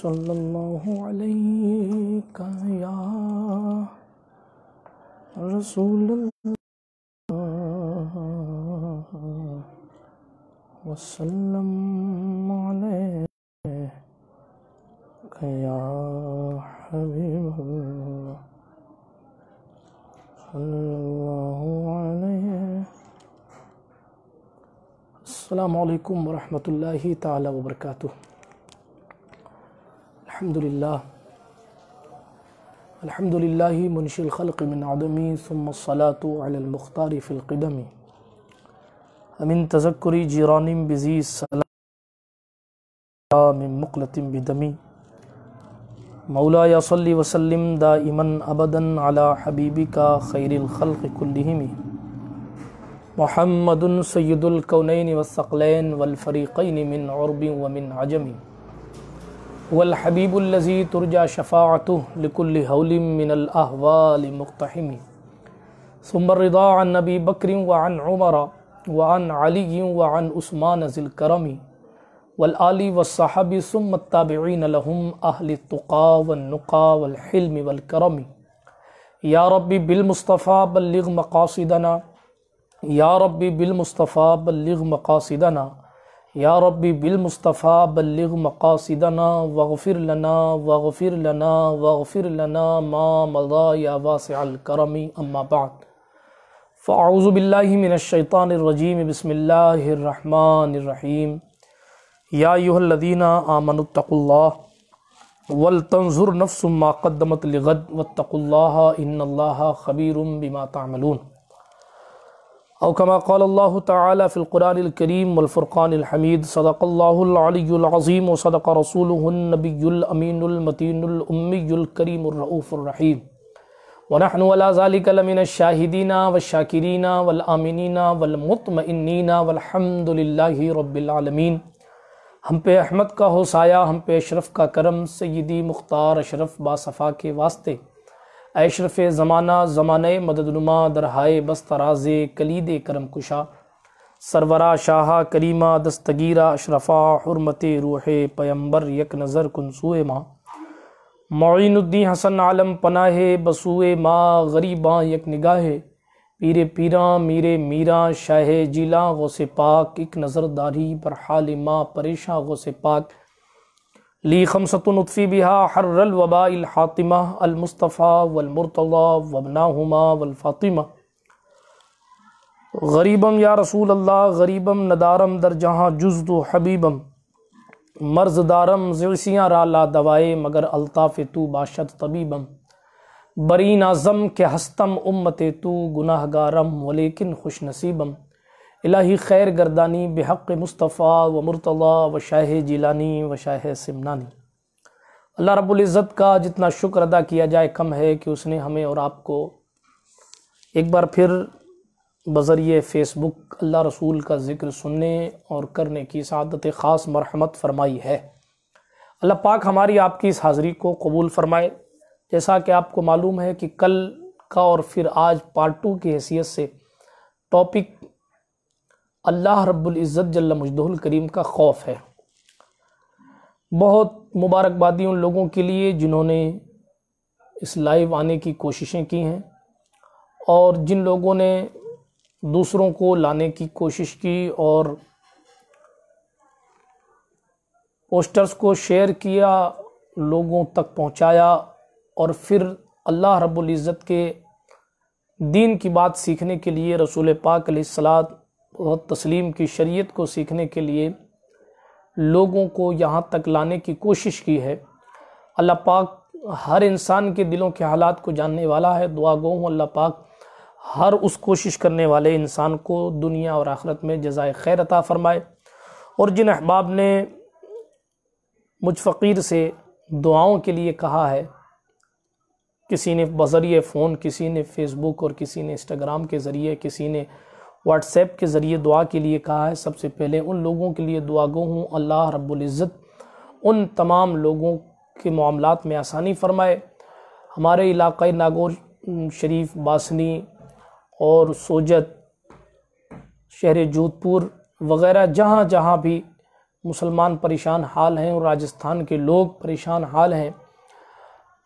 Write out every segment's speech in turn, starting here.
صلی اللہ علیہ یا رسول وسلم یا حبیب اللہ السلام علیکم ورحمۃ اللہ تعالی وبرکاتہ الحمدللہ الحمدللہ منشی الخلق من عدمی ثم الصلاة علی المختار فی القدمی امن تذکری جیران مولا یا صلی وسلم دائما ابدا علی حبیبکا خیر الخلق کلہمی محمد سید الکونین والثقلین والفریقین من عرب ومن عجم والحبیب اللذی ترجع شفاعته لکل حول من الاحوال مقتحم ثم الرضا عن نبی بکر وعن عمر وعن علی وعن عثمان ذی الکرم والآلی والصحب ثم التابعین لهم اہل التقا والنقا والحلم والکرم یا ربی بالمصطفیٰ بلغ مقاصدنا یا ربی بالمصطفیٰ بلغ مقاصدنا یا ربی بالمصطفیٰ بلغ مقاصدنا وغفر لنا وغفر لنا وغفر لنا ما مضا یا واسع اما بعد فاعوذ باللہ من الشیطان الرجیم بسم اللہ الرحمن الرحیم یا ایوہ الذین آمنوا اتقوا اللہ ما قدمت لغد واتقوا اللہ ان اللہ خبیر بما تعملون او قال الله تعالى في القرآن الكريم والفرقان الحميد صدق الله العلي العظیم وصدق رسوله النبي النبی الامین المتین الكريم الرؤوف الرحيم ونحن ولا ذلك لمن الشاهدين والشاكرين والآمنين والمطمئنين والحمد لله رب العالمین ہم پہ احمد کا سایہ ہم پہ اشرف کا کرم سیدی مختار اشرف باصفا کے واسطے اشرف زمانہ زمانہ مدد نما درہائے بستراز کلید کرم کشا سرورا شاہ کریمہ دستگیرہ اشرفا حرمت روح پیمبر یک نظر کنسو ماں معین الدین حسن عالم پناہ بسو ماں غریباں یک نگاہ پیر پیراں میرے میراں شاہ جیلاں پاک ایک پاک اک پر برحال ماں پریشاں غوث پاک لی خمسۃ نطفی بہا حر الوباء الحاطمہ المصطفیٰ و المرطلاء والفاطمہ ہما و الفاطمہ غریبم یا رسول اللہ غریبم ندارم در جہاں جزد و حبیبم مرض دارم زرسیاں رالا دوائے مگر الطاف تو باشد طبیبم برین اعظم کے ہستم امت تو گناہ گارم ولیکن خوش نصیبم الہی خیر گردانی بحق مصطفیٰ و مرطع و شاہ جیلانی و شاہ سمنانی اللہ رب العزت کا جتنا شکر ادا کیا جائے کم ہے کہ اس نے ہمیں اور آپ کو ایک بار پھر بذریعہ فیس بک اللہ رسول کا ذکر سننے اور کرنے کی سعادت خاص مرحمت فرمائی ہے اللہ پاک ہماری آپ کی اس حاضری کو قبول فرمائے جیسا کہ آپ کو معلوم ہے کہ کل کا اور پھر آج پارٹ ٹو کی حیثیت سے ٹاپک اللہ رب العزت جل مجدہ الکریم کا خوف ہے بہت مبارکبادی ان لوگوں کے لیے جنہوں نے اس لائیو آنے کی کوششیں کی ہیں اور جن لوگوں نے دوسروں کو لانے کی کوشش کی اور پوسٹرز کو شیئر کیا لوگوں تک پہنچایا اور پھر اللہ رب العزت کے دین کی بات سیکھنے کے لیے رسول پاک علیہ السلام اور تسلیم کی شریعت کو سیکھنے کے لیے لوگوں کو یہاں تک لانے کی کوشش کی ہے اللہ پاک ہر انسان کے دلوں کے حالات کو جاننے والا ہے دعا گو ہوں اللہ پاک ہر اس کوشش کرنے والے انسان کو دنیا اور آخرت میں جزائے خیر عطا فرمائے اور جن احباب نے مجھ فقیر سے دعاؤں کے لیے کہا ہے کسی نے بذریعہ فون کسی نے فیس بک اور کسی نے انسٹاگرام کے ذریعے کسی نے واٹس ایپ کے ذریعے دعا کے لیے کہا ہے سب سے پہلے ان لوگوں کے لیے دعا گو ہوں اللہ رب العزت ان تمام لوگوں کے معاملات میں آسانی فرمائے ہمارے علاقہ ناگور شریف باسنی اور سوجت شہر جودھ پور وغیرہ جہاں جہاں بھی مسلمان پریشان حال ہیں اور راجستھان کے لوگ پریشان حال ہیں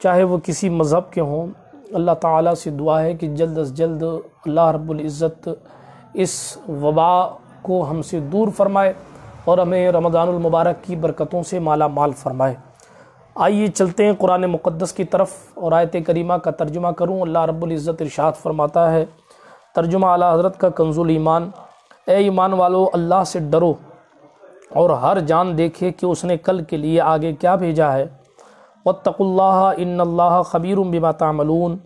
چاہے وہ کسی مذہب کے ہوں اللہ تعالیٰ سے دعا ہے کہ جلد از جلد اللہ رب العزت اس وبا کو ہم سے دور فرمائے اور ہمیں رمضان المبارک کی برکتوں سے مالا مال فرمائے آئیے چلتے ہیں قرآن مقدس کی طرف اور آیت کریمہ کا ترجمہ کروں اللہ رب العزت ارشاد فرماتا ہے ترجمہ اعلیٰ حضرت کا کنزول ایمان اے ایمان والو اللہ سے ڈرو اور ہر جان دیکھے کہ اس نے کل کے لیے آگے کیا بھیجا ہے وطق اللہ ان اللَّهَ خبیر بِمَا تَعْمَلُونَ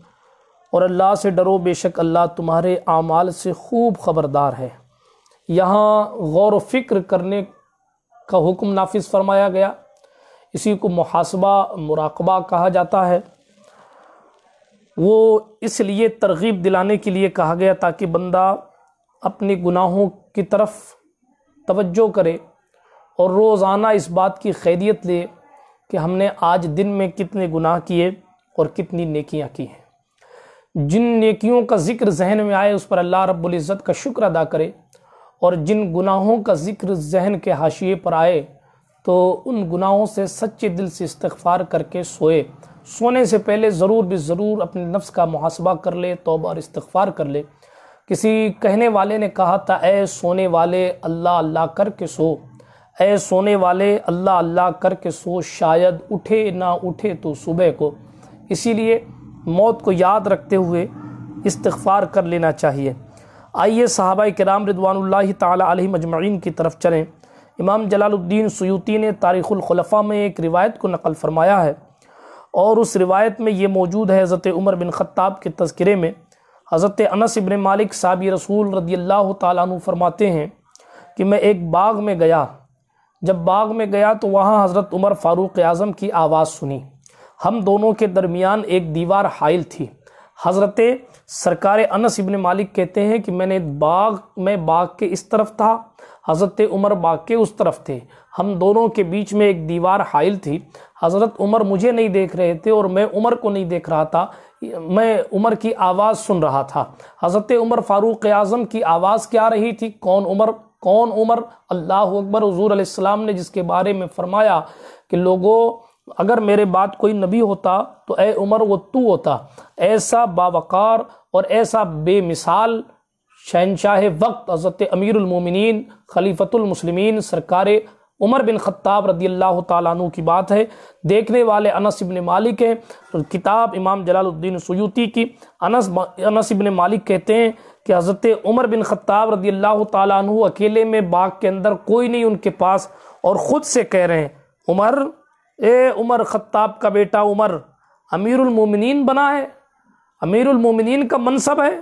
اور اللہ سے ڈرو بے شک اللہ تمہارے اعمال سے خوب خبردار ہے یہاں غور و فکر کرنے کا حکم نافذ فرمایا گیا اسی کو محاسبہ مراقبہ کہا جاتا ہے وہ اس لیے ترغیب دلانے کے لیے کہا گیا تاکہ بندہ اپنے گناہوں کی طرف توجہ کرے اور روزانہ اس بات کی خیریت لے کہ ہم نے آج دن میں کتنے گناہ کیے اور کتنی نیکیاں کی ہیں جن نیکیوں کا ذکر ذہن میں آئے اس پر اللہ رب العزت کا شکر ادا کرے اور جن گناہوں کا ذکر ذہن کے حاشیے پر آئے تو ان گناہوں سے سچے دل سے استغفار کر کے سوئے سونے سے پہلے ضرور بھی ضرور اپنے نفس کا محاسبہ کر لے توبہ اور استغفار کر لے کسی کہنے والے نے کہا تھا اے سونے والے اللہ اللہ کر کے سو اے سونے والے اللہ اللہ کر کے سو شاید اٹھے نہ اٹھے تو صبح کو اسی لیے موت کو یاد رکھتے ہوئے استغفار کر لینا چاہیے آئیے صحابہ کرام رضوان اللہ تعالی علیہ مجمعین کی طرف چلیں امام جلال الدین سیوتی نے تاریخ الخلفہ میں ایک روایت کو نقل فرمایا ہے اور اس روایت میں یہ موجود ہے حضرت عمر بن خطاب کے تذکرے میں حضرت انس ابن مالک صابی رسول رضی اللہ تعالیٰ عنہ فرماتے ہیں کہ میں ایک باغ میں گیا جب باغ میں گیا تو وہاں حضرت عمر فاروق اعظم کی آواز سنی ہم دونوں کے درمیان ایک دیوار حائل تھی حضرت سرکار انس ابن مالک کہتے ہیں کہ میں نے باغ میں باغ کے اس طرف تھا حضرت عمر باغ کے اس طرف تھے ہم دونوں کے بیچ میں ایک دیوار حائل تھی حضرت عمر مجھے نہیں دیکھ رہے تھے اور میں عمر کو نہیں دیکھ رہا تھا میں عمر کی آواز سن رہا تھا حضرت عمر فاروق اعظم کی آواز کیا رہی تھی کون عمر کون عمر اللہ اکبر حضور علیہ السلام نے جس کے بارے میں فرمایا کہ لوگوں اگر میرے بعد کوئی نبی ہوتا تو اے عمر وہ تو ہوتا ایسا باوقار اور ایسا بے مثال شہنشاہ وقت حضرت امیر المومنین خلیفت المسلمین سرکار عمر بن خطاب رضی اللہ تعالیٰ عنہ کی بات ہے دیکھنے والے انس ابن مالک ہیں کتاب امام جلال الدین سیوتی کی انس ابن مالک کہتے ہیں کہ حضرت عمر بن خطاب رضی اللہ تعالیٰ عنہ اکیلے میں باغ کے اندر کوئی نہیں ان کے پاس اور خود سے کہہ رہے ہیں عمر اے عمر خطاب کا بیٹا عمر امیر المومنین بنا ہے امیر المومنین کا منصب ہے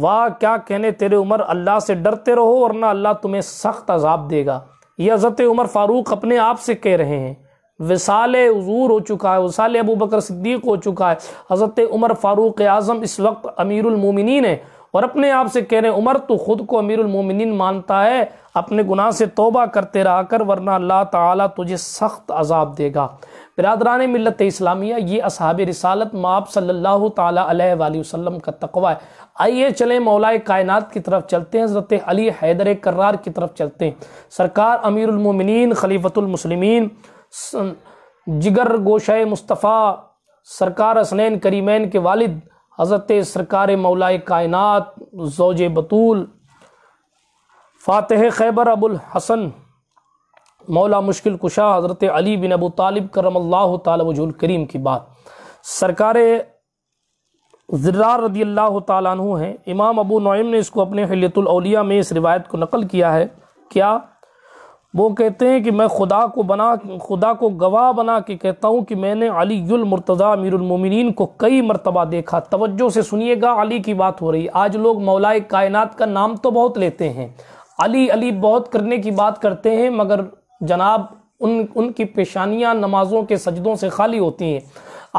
واہ کیا کہنے تیرے عمر اللہ سے ڈرتے رہو ورنہ اللہ تمہیں سخت عذاب دے گا یہ حضرت عمر فاروق اپنے آپ سے کہہ رہے ہیں وسال عضور ہو چکا ہے وسال ابو بکر صدیق ہو چکا ہے حضرت عمر فاروق اعظم اس وقت امیر المومنین ہے اور اپنے آپ سے کہہ رہے ہیں عمر تو خود کو امیر المومنین مانتا ہے اپنے گناہ سے توبہ کرتے رہا کر ورنہ اللہ تعالیٰ تجھے سخت عذاب دے گا برادران ملت اسلامیہ یہ اصحاب رسالت ماب صلی اللہ تعالیٰ علیہ وآلہ وسلم کا تقوی ہے آئیے چلیں مولا کائنات کی طرف چلتے ہیں حضرت علی حیدر کرار کی طرف چلتے ہیں سرکار امیر المومنین خلیفت المسلمین جگر گوشہ مصطفیٰ سرکار اسنین کریمین کے والد حضرت سرکار مولا کائنات زوج بطول فاتح خیبر ابو الحسن مولا مشکل کشا حضرت علی بن ابو طالب کرم اللہ تعالی وجہ الکریم کی بات سرکار رضی اللہ عنہ ہیں امام ابو نعیم نے اس اس کو کو اپنے حلیت میں روایت نقل کیا ہے کیا وہ کہتے ہیں کہ میں خدا کو بنا خدا کو گواہ بنا کے کہتا ہوں کہ میں نے علی المرتضی امیر المومنین کو کئی مرتبہ دیکھا توجہ سے سنیے گا علی کی بات ہو رہی آج لوگ مولا کائنات کا نام تو بہت لیتے ہیں علی علی بہت کرنے کی بات کرتے ہیں مگر جناب ان ان کی پیشانیاں نمازوں کے سجدوں سے خالی ہوتی ہیں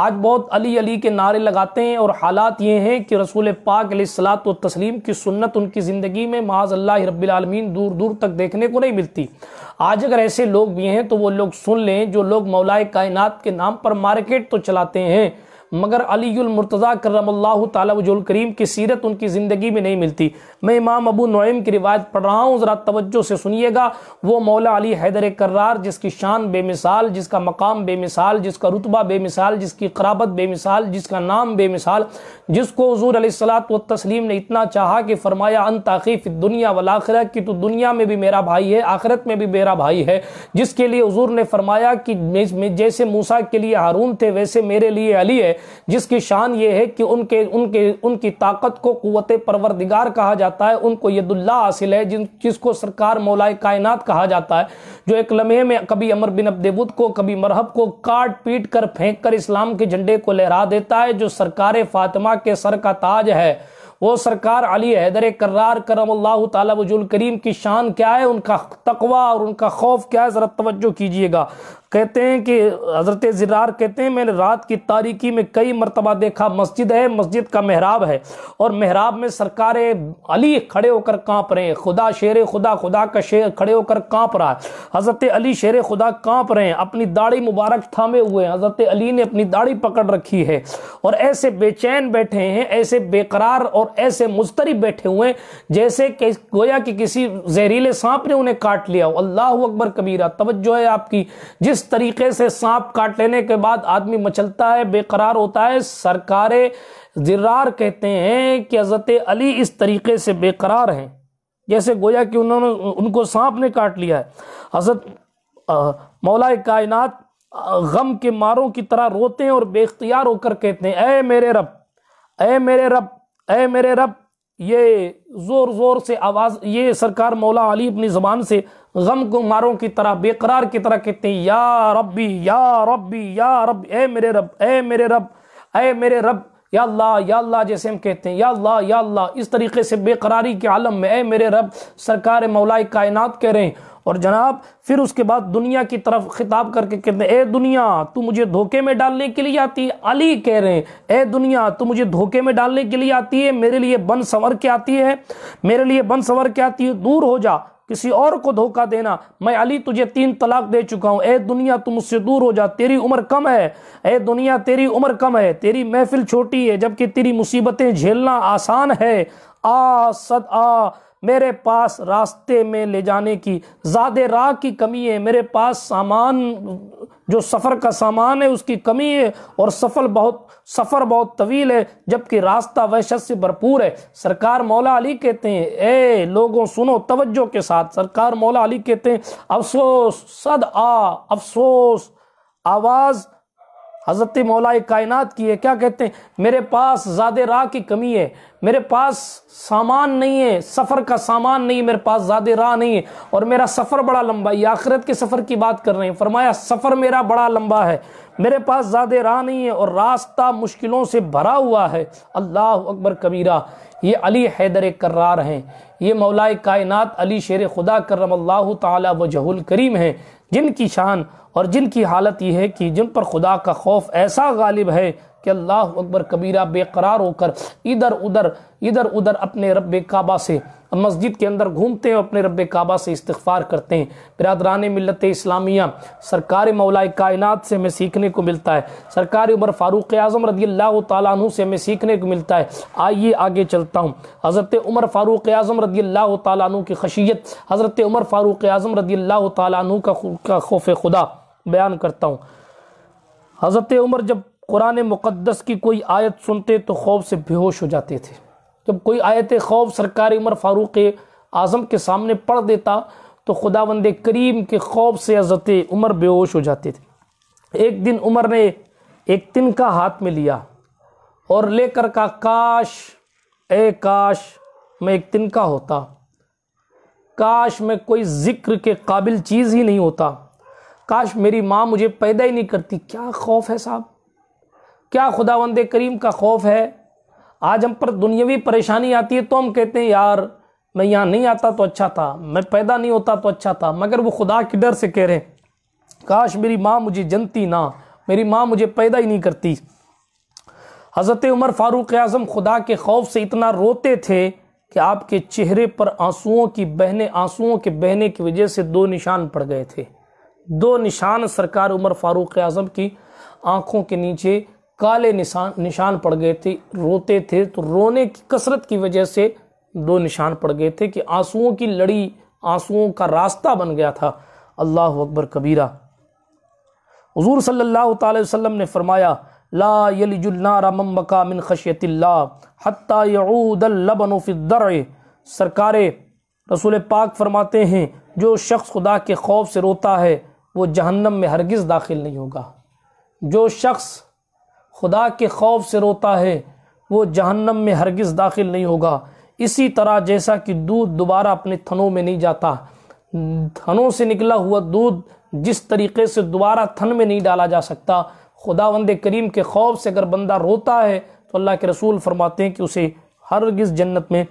آج بہت علی علی کے نعرے لگاتے ہیں اور حالات یہ ہیں کہ رسول پاک علیہ السلام و تسلیم کی سنت ان کی زندگی میں معاذ اللہ رب العالمین دور دور تک دیکھنے کو نہیں ملتی آج اگر ایسے لوگ بھی ہیں تو وہ لوگ سن لیں جو لوگ مولائے کائنات کے نام پر مارکیٹ تو چلاتے ہیں مگر علی المرتضی کرم اللہ تعالیٰ کریم کی سیرت ان کی زندگی میں نہیں ملتی میں امام ابو نعیم کی روایت پڑھ رہا ہوں ذرا توجہ سے سنیے گا وہ مولا علی حیدر کرار جس کی شان بے مثال جس کا مقام بے مثال جس کا رتبہ بے مثال جس کی قرابت بے مثال جس کا نام بے مثال جس کو حضور علیہ السلاۃ و تسلیم نے اتنا چاہا کہ فرمایا ان تاخیف دنیا والآخرہ کی تو دنیا میں بھی میرا بھائی ہے آخرت میں بھی میرا بھائی ہے جس کے لیے حضور نے فرمایا کہ جیسے موسا کے لیے ہارون تھے ویسے میرے لیے علی ہے جس کی شان یہ ہے کہ ان کے ان کے ان کی طاقت کو قوت پروردگار کہا جاتا ہے ان کو ید اللہ حاصل ہے جن جس کو سرکار مولا کائنات کہا جاتا ہے جو ایک لمحے میں کبھی امر بن اب دیوت کو کبھی مرحب کو کاٹ پیٹ کر پھینک کر اسلام کے جھنڈے کو لہرا دیتا ہے جو سرکار فاطمہ کے سر کا تاج ہے وہ سرکار علی حیدر کرار کرم اللہ تعالیٰ وجل کریم کی شان کیا ہے ان کا تقوی اور ان کا خوف کیا ہے ذرا توجہ کیجئے گا کہتے ہیں کہ حضرت زرار کہتے ہیں میں نے رات کی تاریکی میں کئی مرتبہ دیکھا مسجد ہے مسجد کا محراب ہے اور محراب میں سرکار علی کھڑے ہو کر کانپ رہے ہیں خدا شیر خدا خدا کا شیر کھڑے ہو کر کانپ رہا ہے حضرت علی شیر خدا کانپ رہے ہیں اپنی داڑھی مبارک تھامے ہوئے ہیں حضرت علی نے اپنی داڑھی پکڑ رکھی ہے اور ایسے بے چین بیٹھے ہیں ایسے بے قرار اور ایسے مسترب بیٹھے ہوئے ہیں جیسے کہ گویا کہ کسی زہریلے سانپ نے انہیں کاٹ لیا اللہ اکبر کبیرہ توجہ ہے آپ کی جس طریقے سے سانپ کاٹ لینے کے بعد آدمی مچلتا ہے بے قرار ہوتا ہے سرکار زرار کہتے ہیں کہ حضرت علی اس طریقے سے بے قرار ہیں جیسے گویا کہ انہوں نے ان کو سانپ نے کاٹ لیا ہے حضرت مولا کائنات غم کے ماروں کی طرح روتے ہیں اور بے اختیار ہو کر کہتے ہیں اے میرے رب اے میرے رب اے میرے رب یہ زور زور سے آواز یہ سرکار مولا علی اپنی زبان سے غم کو ماروں کی طرح بے قرار کی طرح کہتے ہیں یا ربی یا ربی یا رب اے میرے رب اے میرے رب اے میرے رب یا اللہ یا اللہ جیسے ہم کہتے ہیں یا اللہ یا اللہ اس طریقے سے بے قراری کے عالم میں اے میرے رب سرکار مولا کائنات کہہ رہے ہیں اور جناب پھر اس کے بعد دنیا کی طرف خطاب کر کے کہتے ہیں اے دنیا تو مجھے دھوکے میں ڈالنے کے لیے آتی ہے علی کہہ رہے ہیں اے دنیا تو مجھے دھوکے میں ڈالنے کے لیے آتی ہے میرے لیے بن سنور کے آتی ہے میرے لیے بن سور کے آتی ہے دور ہو جا کسی اور کو دھوکہ دینا میں علی تجھے تین طلاق دے چکا ہوں اے دنیا تم اس سے دور ہو جا تیری عمر کم ہے اے دنیا تیری عمر کم ہے تیری محفل چھوٹی ہے جبکہ تیری مصیبتیں جھیلنا آسان ہے آ صد آ میرے پاس راستے میں لے جانے کی زیادہ راہ کی کمی ہے میرے پاس سامان جو سفر کا سامان ہے اس کی کمی ہے اور سفر بہت سفر بہت طویل ہے جبکہ راستہ وحشت سے بھرپور ہے سرکار مولا علی کہتے ہیں اے لوگوں سنو توجہ کے ساتھ سرکار مولا علی کہتے ہیں افسوس صد آ افسوس آواز حضرت مولا کائنات کی ہے کیا کہتے ہیں میرے پاس زیادہ راہ کی کمی ہے میرے پاس سامان نہیں ہے سفر کا سامان نہیں میرے پاس زیادہ راہ نہیں ہے اور میرا سفر بڑا لمبا یہ آخرت کے سفر کی بات کر رہے ہیں فرمایا سفر میرا بڑا لمبا ہے میرے پاس زیادہ راہ نہیں ہے اور راستہ مشکلوں سے بھرا ہوا ہے اللہ اکبر کبیرہ یہ علی حیدر کرار ہیں یہ مولا کائنات علی شیر خدا کرم اللہ تعالی وجہ الکریم ہیں جن کی شان اور جن کی حالت یہ ہے کہ جن پر خدا کا خوف ایسا غالب ہے کہ اللہ اکبر کبیرہ بے قرار ہو کر ادھر ادھر ادھر ادھر اپنے رب کعبہ سے مسجد کے اندر گھومتے ہیں اپنے رب کعبہ سے استغفار کرتے ہیں برادران ملت اسلامیہ سرکار مولا کائنات سے ہمیں سیکھنے کو ملتا ہے سرکار عمر فاروق اعظم رضی اللہ تعالیٰ عنہ سے ہمیں سیکھنے کو ملتا ہے آئیے آگے چلتا ہوں حضرت عمر فاروق اعظم رضی اللہ تعالیٰ عنہ کی خشیت حضرت عمر فاروق اعظم رضی اللہ تعالیٰ عنہ کا خوف خدا بیان کرتا ہوں حضرت عمر جب قرآن مقدس کی کوئی آیت سنتے تو خوف سے بے ہوش ہو جاتے تھے جب کوئی آیت خوف سرکار عمر فاروق اعظم کے سامنے پڑھ دیتا تو خدا بند کریم کے خوف سے عزت عمر بے ہوش ہو جاتے تھے ایک دن عمر نے ایک تن کا ہاتھ میں لیا اور لے کر کا کاش اے کاش میں ایک تن کا ہوتا کاش میں کوئی ذکر کے قابل چیز ہی نہیں ہوتا کاش میری ماں مجھے پیدا ہی نہیں کرتی کیا خوف ہے صاحب کیا خدا وند کریم کا خوف ہے آج ہم پر دنیاوی پریشانی آتی ہے تو ہم کہتے ہیں یار میں یہاں نہیں آتا تو اچھا تھا میں پیدا نہیں ہوتا تو اچھا تھا مگر وہ خدا کے ڈر سے کہہ رہے ہیں کاش میری ماں مجھے جنتی نہ میری ماں مجھے پیدا ہی نہیں کرتی حضرت عمر فاروق اعظم خدا کے خوف سے اتنا روتے تھے کہ آپ کے چہرے پر آنسوؤں کی بہنے آنسوؤں کے بہنے کی وجہ سے دو نشان پڑ گئے تھے دو نشان سرکار عمر فاروق اعظم کی آنکھوں کے نیچے کالے نشان نشان پڑ گئے تھے روتے تھے تو رونے کی کثرت کی وجہ سے دو نشان پڑ گئے تھے کہ آنسوؤں کی لڑی آنسوؤں کا راستہ بن گیا تھا اللہ اکبر کبیرہ حضور صلی اللہ تعالی وسلم نے فرمایا لا یلج النار من بکا من خشیت اللہ حتی یعود اللبن فی الدرع سرکار رسول پاک فرماتے ہیں جو شخص خدا کے خوف سے روتا ہے وہ جہنم میں ہرگز داخل نہیں ہوگا جو شخص خدا کے خوف سے روتا ہے وہ جہنم میں ہرگز داخل نہیں ہوگا اسی طرح جیسا کہ دودھ دوبارہ اپنے تھنوں میں نہیں جاتا تھنوں سے نکلا ہوا دودھ جس طریقے سے دوبارہ تھن میں نہیں ڈالا جا سکتا خدا وند کریم کے خوف سے اگر بندہ روتا ہے تو اللہ کے رسول فرماتے ہیں کہ اسے ہرگز جنت میں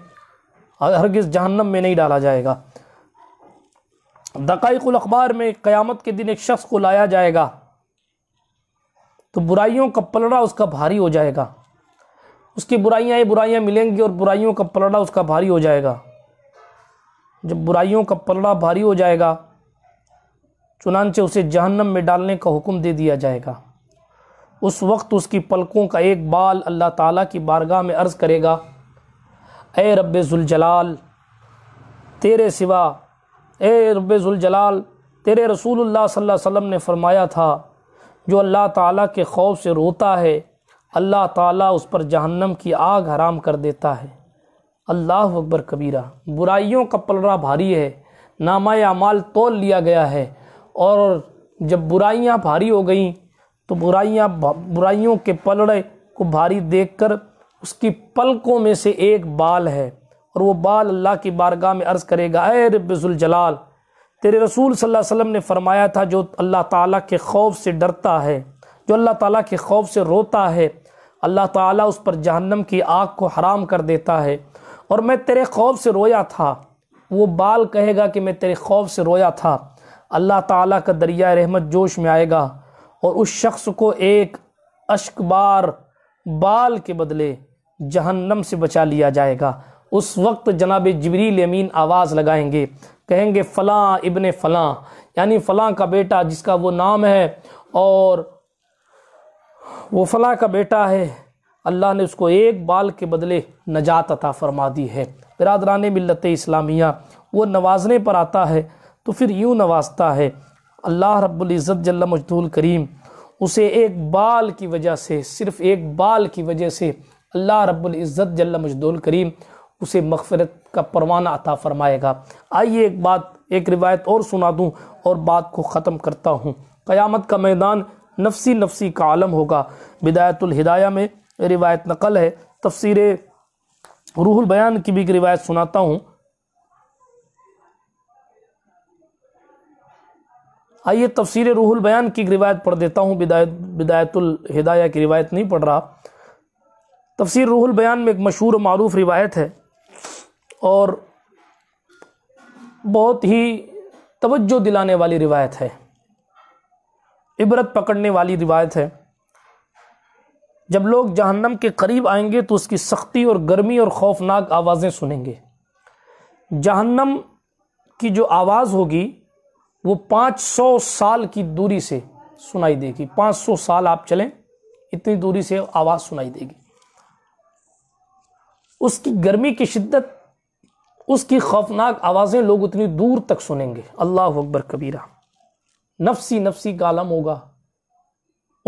ہرگز جہنم میں نہیں ڈالا جائے گا دقائق الاخبار میں قیامت کے دن ایک شخص کو لایا جائے گا تو برائیوں کا پلڑا اس کا بھاری ہو جائے گا اس کی برائیاں یہ برائیاں ملیں گی اور برائیوں کا پلڑا اس کا بھاری ہو جائے گا جب برائیوں کا پلڑا بھاری ہو جائے گا چنانچہ اسے جہنم میں ڈالنے کا حکم دے دیا جائے گا اس وقت اس کی پلکوں کا ایک بال اللہ تعالیٰ کی بارگاہ میں عرض کرے گا اے رب ذوالجلال تیرے سوا اے رب ذوالجلال تیرے رسول اللہ صلی اللہ علیہ وسلم نے فرمایا تھا جو اللہ تعالیٰ کے خوف سے روتا ہے اللہ تعالیٰ اس پر جہنم کی آگ حرام کر دیتا ہے اللہ اکبر کبیرہ برائیوں کا پلڑا بھاری ہے نامہ اعمال تول لیا گیا ہے اور جب برائیاں بھاری ہو گئیں تو برائیاں برائیوں کے پلڑے کو بھاری دیکھ کر اس کی پلکوں میں سے ایک بال ہے اور وہ بال اللہ کی بارگاہ میں عرض کرے گا اے رب ذوالجلال تیرے رسول صلی اللہ علیہ وسلم نے فرمایا تھا جو اللہ تعالیٰ کے خوف سے ڈرتا ہے جو اللہ تعالیٰ کے خوف سے روتا ہے اللہ تعالیٰ اس پر جہنم کی آگ کو حرام کر دیتا ہے اور میں تیرے خوف سے رویا تھا وہ بال کہے گا کہ میں تیرے خوف سے رویا تھا اللہ تعالیٰ کا دریائے رحمت جوش میں آئے گا اور اس شخص کو ایک اشک بار بال کے بدلے جہنم سے بچا لیا جائے گا اس وقت جناب جبریل امین آواز لگائیں گے کہیں گے فلاں ابن فلاں یعنی فلاں کا بیٹا جس کا وہ نام ہے اور وہ فلاں کا بیٹا ہے اللہ نے اس کو ایک بال کے بدلے نجات عطا فرما دی ہے برادران ملت اسلامیہ وہ نوازنے پر آتا ہے تو پھر یوں نوازتا ہے اللہ رب العزت جل مجدول کریم اسے ایک بال کی وجہ سے صرف ایک بال کی وجہ سے اللہ رب العزت جل مجدول کریم اسے مغفرت کا پروانہ عطا فرمائے گا آئیے ایک بات ایک روایت اور سنا دوں اور بات کو ختم کرتا ہوں قیامت کا میدان نفسی نفسی کا عالم ہوگا بدایت الہدایہ میں روایت نقل ہے تفسیر روح البیان کی بھی روایت سناتا ہوں آئیے تفسیر روح البیان کی روایت پڑھ دیتا ہوں بدایت الہدایہ کی روایت نہیں پڑھ رہا تفسیر روح البیان میں ایک مشہور و معروف روایت ہے اور بہت ہی توجہ دلانے والی روایت ہے عبرت پکڑنے والی روایت ہے جب لوگ جہنم کے قریب آئیں گے تو اس کی سختی اور گرمی اور خوفناک آوازیں سنیں گے جہنم کی جو آواز ہوگی وہ پانچ سو سال کی دوری سے سنائی دے گی پانچ سو سال آپ چلیں اتنی دوری سے آواز سنائی دے گی اس کی گرمی کی شدت اس کی خوفناک آوازیں لوگ اتنی دور تک سنیں گے اللہ اکبر کبیرہ نفسی نفسی کالم ہوگا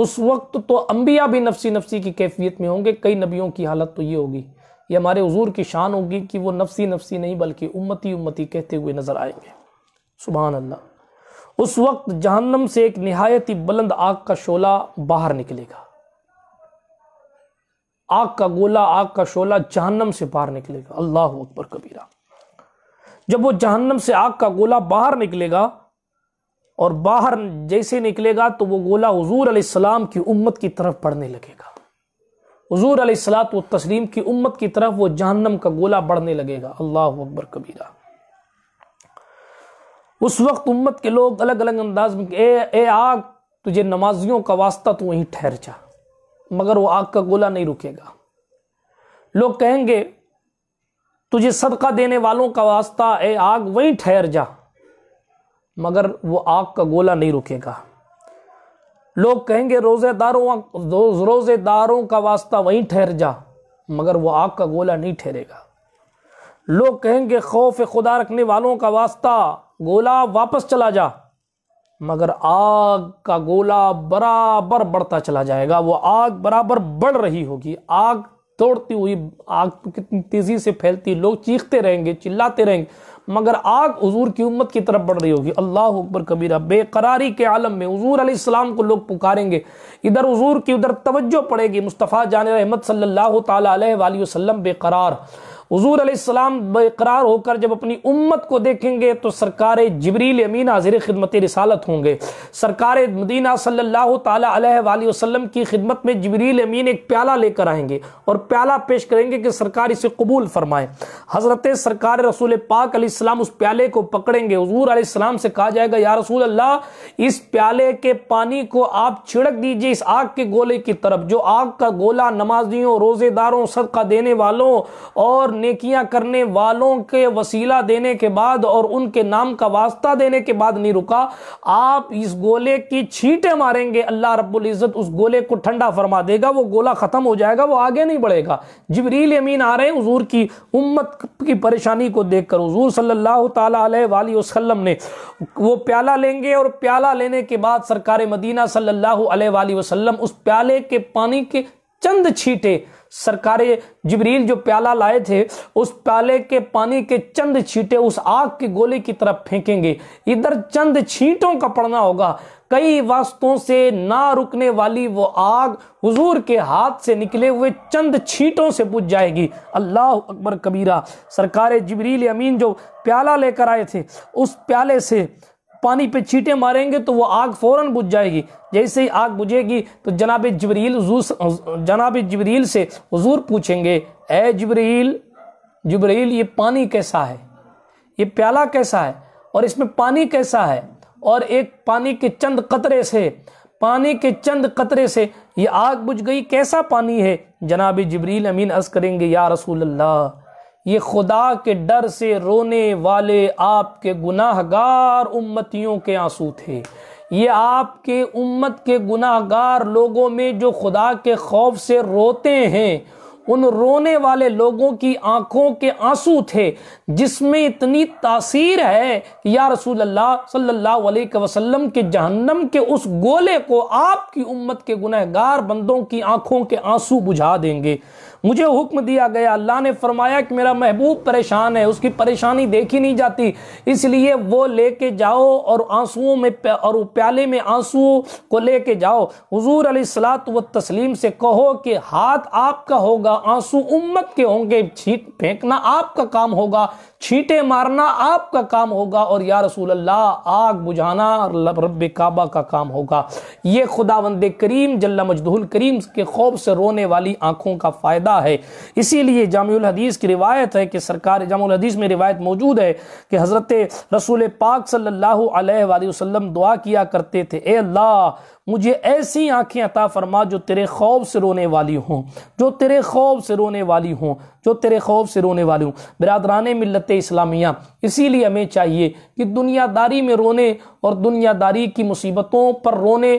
اس وقت تو انبیاء بھی نفسی نفسی کی کیفیت میں ہوں گے کئی نبیوں کی حالت تو یہ ہوگی یہ ہمارے حضور کی شان ہوگی کہ وہ نفسی نفسی نہیں بلکہ امتی امتی کہتے ہوئے نظر آئیں گے سبحان اللہ اس وقت جہنم سے ایک نہایت ہی بلند آگ کا شعلہ باہر نکلے گا آگ کا گولا آگ کا شعلہ جہنم سے باہر نکلے گا اللہ اکبر کبیرہ جب وہ جہنم سے آگ کا گولا باہر نکلے گا اور باہر جیسے نکلے گا تو وہ گولہ حضور علیہ السلام کی امت کی طرف پڑھنے لگے گا حضور علیہ السلام و تسلیم کی امت کی طرف وہ جہنم کا گولا بڑھنے لگے گا اللہ اکبر کبیرہ اس وقت امت کے لوگ الگ الگ انداز میں اے اے آگ تجھے نمازیوں کا واسطہ تو وہیں ٹھہر جا مگر وہ آگ کا گولا نہیں رکے گا لوگ کہیں گے تجھے صدقہ دینے والوں کا واسطہ اے آگ وہیں ٹھہر جا مگر وہ آگ کا گولا نہیں رکے گا لوگ کہیں گے روزے داروں روزے داروں کا واسطہ وہیں ٹھہر جا مگر وہ آگ کا گولا نہیں ٹھہرے گا لوگ کہیں گے خوف خدا رکھنے والوں کا واسطہ گولا واپس چلا جا مگر آگ کا گولا برابر بڑھتا چلا جائے گا وہ آگ برابر بڑھ رہی ہوگی آگ توڑتی ہوئی آگ کتنی تیزی سے پھیلتی لوگ چیختے رہیں گے چلاتے رہیں گے مگر آگ حضور کی امت کی طرف بڑھ رہی ہوگی اللہ اکبر کبیرہ بے قراری کے عالم میں حضور علیہ السلام کو لوگ پکاریں گے ادھر حضور کی ادھر توجہ پڑے گی مصطفیٰ جان رحمت صلی اللہ تعالیٰ علیہ وآلہ وسلم بے قرار حضور علیہ السلام بقرار ہو کر جب اپنی امت کو دیکھیں گے تو سرکار جبریل امین حضر خدمت رسالت ہوں گے سرکار مدینہ صلی اللہ تعالیٰ علیہ وآلہ وسلم کی خدمت میں جبریل امین ایک پیالہ لے کر آئیں گے اور پیالہ پیش کریں گے کہ سرکار اسے قبول فرمائے حضرت سرکار رسول پاک علیہ السلام اس پیالے کو پکڑیں گے حضور علیہ السلام سے کہا جائے گا یا رسول اللہ اس پیالے کے پانی کو آپ چھڑک دیجیے اس آگ کے گولے کی طرف جو آگ کا گولا نمازیوں روزے داروں صدقہ دینے والوں اور نیکیاں کرنے والوں کے وسیلہ دینے کے بعد اور ان کے نام کا واسطہ دینے کے بعد نہیں رکا آپ اس گولے کی چھیٹے ماریں گے اللہ رب العزت اس گولے کو ٹھنڈا فرما دے گا وہ گولہ ختم ہو جائے گا وہ آگے نہیں بڑھے گا جبریل امین آ رہے ہیں حضور کی امت کی پریشانی کو دیکھ کر حضور صلی اللہ تعالیٰ علیہ وآلہ وسلم نے وہ پیالہ لیں گے اور پیالہ لینے کے بعد سرکار مدینہ صلی اللہ علیہ وآلہ وسلم اس پیالے کے پانی کے چند چھیٹے سرکار جبریل جو پیالہ لائے تھے اس پیالے کے پانی کے چند چھیٹے اس آگ کے گولے کی طرف پھینکیں گے ادھر چند کا پڑنا ہوگا کئی واسطوں سے نہ رکنے والی وہ آگ حضور کے ہاتھ سے نکلے ہوئے چند چھیٹوں سے بجھ جائے گی اللہ اکبر کبیرہ سرکار جبریل امین جو پیالہ لے کر آئے تھے اس پیالے سے پانی پہ چھیٹے ماریں گے تو وہ آگ فوراً بجھ جائے گی جیسے ہی آگ بجھے گی تو جناب جبریل جناب جبریل سے حضور پوچھیں گے اے جبریل جبریل یہ پانی کیسا ہے یہ پیالہ کیسا ہے اور اس میں پانی کیسا ہے اور ایک پانی کے چند قطرے سے پانی کے چند قطرے سے یہ آگ بجھ گئی کیسا پانی ہے جناب جبریل امین از کریں گے یا رسول اللہ یہ خدا کے ڈر سے رونے والے آپ کے گناہ گار امتیوں کے آنسو تھے یہ آپ کے امت کے گناہ گار لوگوں میں جو خدا کے خوف سے روتے ہیں ان رونے والے لوگوں کی آنکھوں کے آنسو تھے جس میں اتنی تاثیر ہے کہ یا رسول اللہ صلی اللہ علیہ وسلم کے جہنم کے اس گولے کو آپ کی امت کے گناہ گار بندوں کی آنکھوں کے آنسو بجھا دیں گے مجھے حکم دیا گیا اللہ نے فرمایا کہ میرا محبوب پریشان ہے اس اس کی پریشانی دیکھی نہیں جاتی لیے وہ لے کے جاؤ اور آنسوؤں میں اور پیالے میں آنسوؤں کو لے کے جاؤ حضور علیہ السلاۃ و تسلیم سے کہو کہ ہاتھ آپ کا ہوگا آنسو امت کے ہوں گے چھینک پھینکنا آپ کا کام ہوگا مارنا آپ کا کام ہوگا اور یا رسول اللہ آگ بجھانا رب کعبہ کا کام ہوگا یہ خداوند کریم جل مجدہ الکریم کے خوب سے رونے والی آنکھوں کا فائدہ ہے اسی لیے جامع الحدیث کی روایت ہے کہ سرکار جامع الحدیث میں روایت موجود ہے کہ حضرت رسول پاک صلی اللہ علیہ وآلہ وسلم دعا کیا کرتے تھے اے اللہ مجھے ایسی آنکھیں عطا فرما جو تیرے خوف سے رونے والی ہوں جو تیرے خوف سے رونے والی ہوں جو تیرے خوف سے رونے والی ہوں برادران ملت اسلامیہ اسی لیے ہمیں چاہیے کہ دنیا داری میں رونے اور دنیا داری کی مصیبتوں پر رونے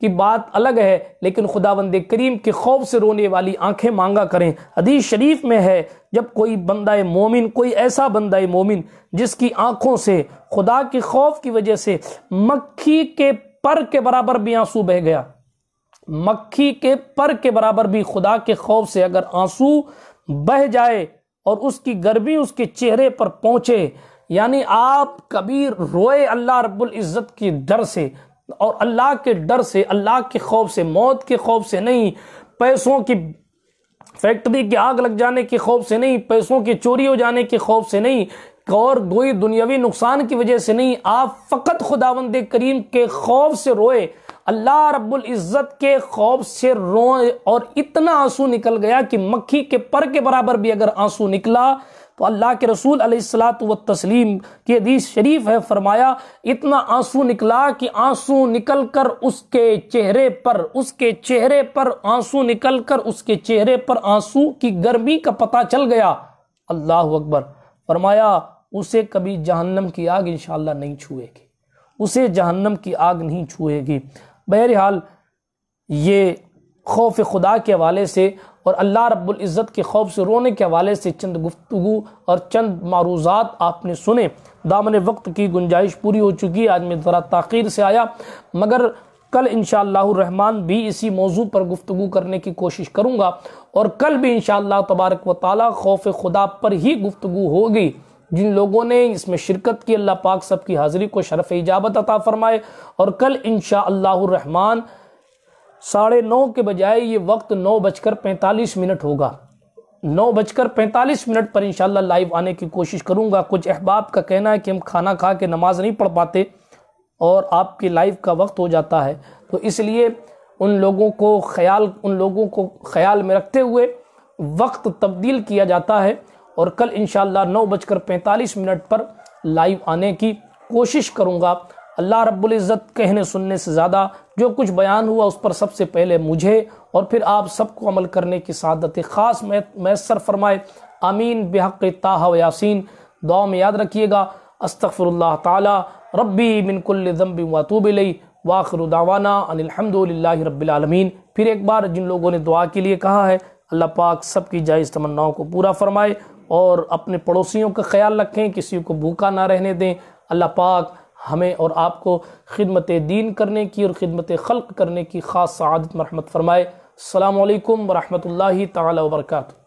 کی بات الگ ہے لیکن خداوند کریم کے خوف سے رونے والی آنکھیں مانگا کریں حدیث شریف میں ہے جب کوئی بندہ مومن کوئی ایسا بندہ مومن جس کی آنکھوں سے خدا کے خوف کی وجہ سے مکھی کے پر کے برابر بھی آنسو بہ گیا مکھی کے پر کے برابر بھی خدا کے خوف سے اگر آنسو بہ جائے اور اس کی گرمی اس کے چہرے پر پہنچے یعنی آپ کبھی روئے اللہ رب العزت کی ڈر سے اور اللہ کے ڈر سے اللہ کے خوف سے موت کے خوف سے نہیں پیسوں کی فیکٹری کی آگ لگ جانے کے خوف سے نہیں پیسوں کی چوری ہو جانے کے خوف سے نہیں اور گوئی دنیاوی نقصان کی وجہ سے نہیں آپ فقط خداوند کریم کے خوف سے روئے اللہ رب العزت کے خوف سے روئے اور اتنا آنسو نکل گیا کہ مکھی کے پر کے برابر بھی اگر آنسو نکلا تو اللہ کے رسول علیہ السلاۃ و تسلیم کی حدیث شریف ہے فرمایا اتنا آنسو نکلا کہ آنسو نکل کر اس کے چہرے پر اس کے چہرے پر آنسو نکل کر اس کے چہرے پر آنسو کی گرمی کا پتہ چل گیا اللہ اکبر فرمایا اسے کبھی جہنم کی آگ انشاءاللہ نہیں چھوئے گی اسے جہنم کی آگ نہیں چھوئے گی بہرحال یہ خوف خدا کے حوالے سے اور اللہ رب العزت کے خوف سے رونے کے حوالے سے چند گفتگو اور چند معروضات آپ نے سنے دامن وقت کی گنجائش پوری ہو چکی آج میں ذرا تاخیر سے آیا مگر کل انشاءاللہ الرحمن بھی اسی موضوع پر گفتگو کرنے کی کوشش کروں گا اور کل بھی انشاءاللہ تبارک و تعالی خوف خدا پر ہی گفتگو ہوگی جن لوگوں نے اس میں شرکت کی اللہ پاک سب کی حاضری کو شرف اجابت عطا فرمائے اور کل انشاءاللہ الرحمن ساڑھے نو کے بجائے یہ وقت نو بج کر پینتالیس منٹ ہوگا نو بج کر پینتالیس منٹ پر انشاءاللہ لائیو آنے کی کوشش کروں گا کچھ احباب کا کہنا ہے کہ ہم کھانا کھا کے نماز نہیں پڑھ پاتے اور آپ کی لائیو کا وقت ہو جاتا ہے تو اس لیے ان لوگوں کو خیال ان لوگوں کو خیال میں رکھتے ہوئے وقت تبدیل کیا جاتا ہے اور کل انشاءاللہ نو بج کر پینتالیس منٹ پر لائیو آنے کی کوشش کروں گا اللہ رب العزت کہنے سننے سے زیادہ جو کچھ بیان ہوا اس پر سب سے پہلے مجھے اور پھر آپ سب کو عمل کرنے کی سعادت خاص میسر فرمائے آمین بحق تاح و یاسین دعا میں یاد رکھیے گا استغفر اللہ تعالی ربی من کل ذنب بنک المباتوبل واخر دعوانا الحمد الحمدللہ رب العالمین پھر ایک بار جن لوگوں نے دعا کے لیے کہا ہے اللہ پاک سب کی جائز تمناؤں کو پورا فرمائے اور اپنے پڑوسیوں کا خیال رکھیں کسی کو بھوکا نہ رہنے دیں اللہ پاک ہمیں اور آپ کو خدمت دین کرنے کی اور خدمت خلق کرنے کی خاص سعادت مرحمت فرمائے السلام علیکم ورحمۃ اللہ تعالی وبرکاتہ